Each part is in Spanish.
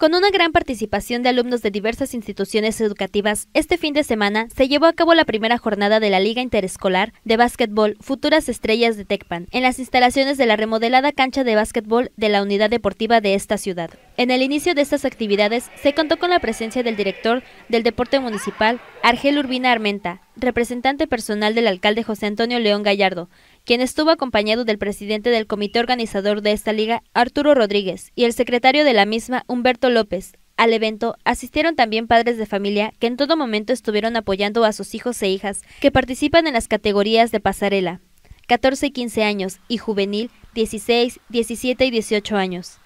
Con una gran participación de alumnos de diversas instituciones educativas, este fin de semana se llevó a cabo la primera jornada de la Liga Interescolar de Básquetbol Futuras Estrellas de Tecpan, en las instalaciones de la remodelada cancha de básquetbol de la unidad deportiva de esta ciudad. En el inicio de estas actividades se contó con la presencia del director del Deporte Municipal, Argel Urbina Armenta, representante personal del alcalde José Antonio León Gallardo, quien estuvo acompañado del presidente del comité organizador de esta liga, Arturo Rodríguez, y el secretario de la misma, Humberto López. Al evento asistieron también padres de familia que en todo momento estuvieron apoyando a sus hijos e hijas que participan en las categorías de pasarela, 14 y 15 años, y juvenil, 16, 17 y 18 años.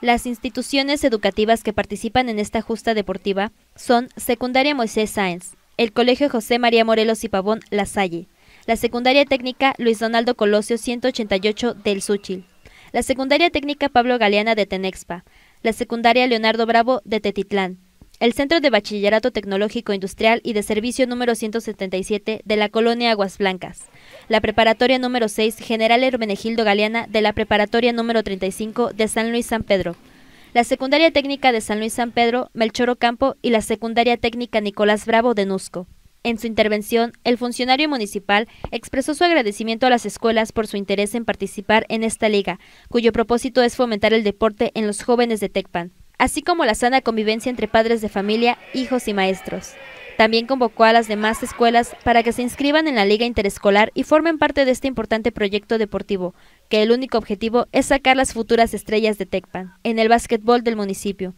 Las instituciones educativas que participan en esta justa deportiva son Secundaria Moisés Sáenz, el Colegio José María Morelos y Pavón La Salle, la Secundaria Técnica Luis Donaldo Colosio 188 del Súchil, la Secundaria Técnica Pablo Galeana de Tenexpa, la Secundaria Leonardo Bravo de Tetitlán, el Centro de Bachillerato Tecnológico Industrial y de Servicio número 177 de la Colonia Aguas Blancas, la Preparatoria número 6 General Hermenegildo Galeana de la Preparatoria número 35 de San Luis San Pedro, la Secundaria Técnica de San Luis San Pedro, Melchor Ocampo y la Secundaria Técnica Nicolás Bravo de Nusco. En su intervención, el funcionario municipal expresó su agradecimiento a las escuelas por su interés en participar en esta liga, cuyo propósito es fomentar el deporte en los jóvenes de Tecpan, así como la sana convivencia entre padres de familia, hijos y maestros. También convocó a las demás escuelas para que se inscriban en la liga interescolar y formen parte de este importante proyecto deportivo, que el único objetivo es sacar las futuras estrellas de Tecpan en el básquetbol del municipio.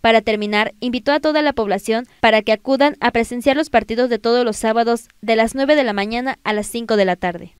Para terminar, invitó a toda la población para que acudan a presenciar los partidos de todos los sábados de las 9 de la mañana a las 5 de la tarde.